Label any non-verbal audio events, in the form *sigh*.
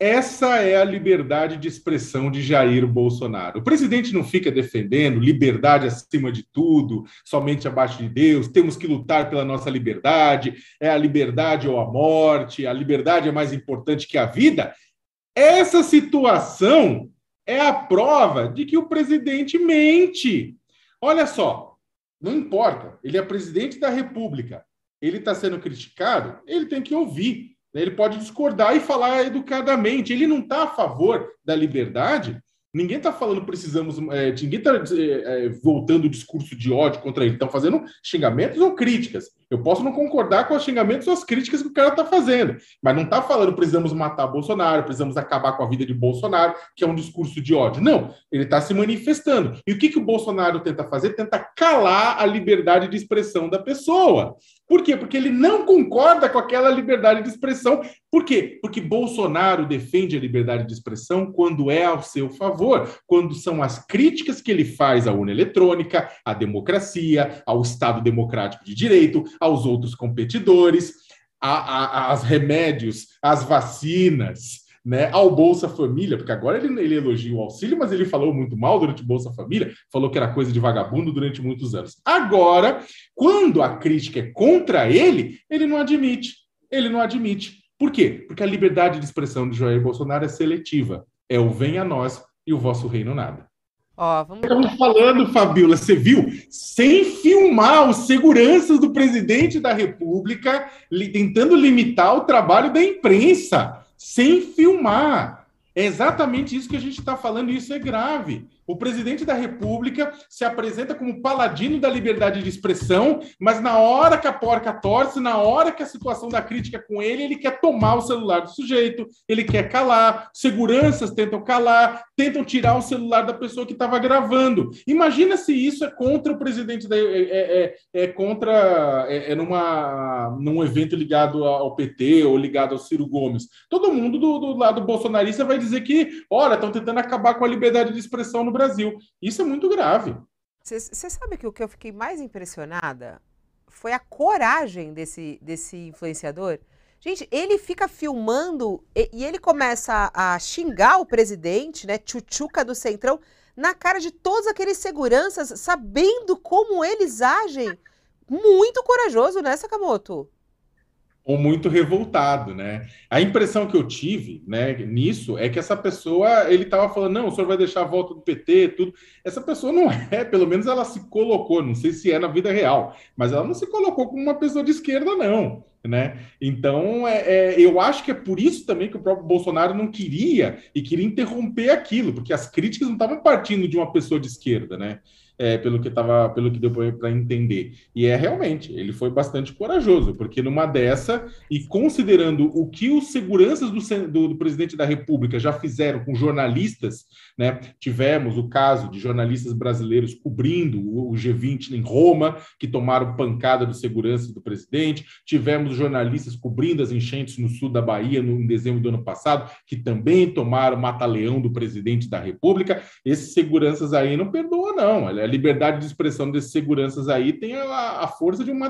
Essa é a liberdade de expressão de Jair Bolsonaro. O presidente não fica defendendo liberdade acima de tudo, somente abaixo de Deus, temos que lutar pela nossa liberdade, é a liberdade ou a morte, a liberdade é mais importante que a vida. Essa situação é a prova de que o presidente mente. Olha só, não importa, ele é presidente da República, ele está sendo criticado, ele tem que ouvir. Ele pode discordar e falar educadamente. Ele não está a favor da liberdade. Ninguém está falando precisamos. É, ninguém está é, eh, eh, voltando o discurso de ódio contra ele. Estão fazendo xingamentos ou críticas. Eu posso não concordar com os xingamentos ou as críticas que o cara está fazendo, mas não está falando precisamos matar Bolsonaro, precisamos acabar com a vida de Bolsonaro, que é um discurso de ódio. Não, ele está se manifestando. E o que, que o Bolsonaro tenta fazer? Tenta calar a liberdade de expressão da pessoa. Por quê? Porque ele não concorda com aquela liberdade de expressão. Por quê? Porque Bolsonaro defende a liberdade de expressão quando é ao seu favor, quando são as críticas que ele faz à urna eletrônica, à democracia, ao Estado democrático de direito, aos outros competidores, a, a, aos remédios, às vacinas, né, ao Bolsa Família, porque agora ele, ele elogia o auxílio, mas ele falou muito mal durante o Bolsa Família, falou que era coisa de vagabundo durante muitos anos. Agora, quando a crítica é contra ele, ele não admite. Ele não admite. Por quê? Porque a liberdade de expressão de Jair Bolsonaro é seletiva. É o venha a nós e o vosso reino nada. Ó, vamos... Estamos falando, Fabiola, você viu? Sem filmar os seguranças do presidente da República li, tentando limitar o trabalho da imprensa. Sem filmar. É exatamente isso que a gente está falando, e isso é grave. O presidente da República se apresenta como paladino da liberdade de expressão, mas na hora que a porca torce, na hora que a situação da crítica com ele, ele quer tomar o celular do sujeito, ele quer calar, seguranças tentam calar, tentam tirar o celular da pessoa que estava gravando. Imagina se isso é contra o presidente da. É, é, é, é contra. É, é, numa, num evento ligado ao PT ou ligado ao Ciro Gomes. Todo mundo do, do lado bolsonarista vai dizer que, olha, estão tentando acabar com a liberdade de expressão no Brasil. Isso é muito grave. Você sabe que o que eu fiquei mais impressionada foi a coragem desse, desse influenciador. Gente, ele fica filmando e, e ele começa a, a xingar o presidente, né? Tchutchuca do Centrão, na cara de todos aqueles seguranças, sabendo como eles agem. Muito corajoso, né, Sakamoto? ou muito revoltado, né? A impressão que eu tive, né, nisso é que essa pessoa, ele estava falando, não, o senhor vai deixar a volta do PT, tudo. Essa pessoa não *laughs* é, pelo menos ela se colocou, não sei se é na vida real, mas ela não se colocou como uma pessoa de esquerda não. Né? Então, é, é, eu acho que é por isso também que o próprio Bolsonaro não queria e queria interromper aquilo, porque as críticas não estavam partindo de uma pessoa de esquerda, né? É, pelo que tava, pelo que deu para entender. E é realmente, ele foi bastante corajoso, porque numa dessa, e considerando o que os seguranças do, do, do presidente da República já fizeram com jornalistas, né? Tivemos o caso de jornalistas brasileiros cobrindo o, o G20 em Roma, que tomaram pancada dos seguranças do presidente, tivemos tivemos jornalistas cobrindo as enchentes no sul da Bahia no, em dezembro do ano passado, que também tomaram mata-leão do presidente da República. Esses seguranças aí não perdoam, não. A liberdade de expressão desses seguranças aí tem a, a força de uma.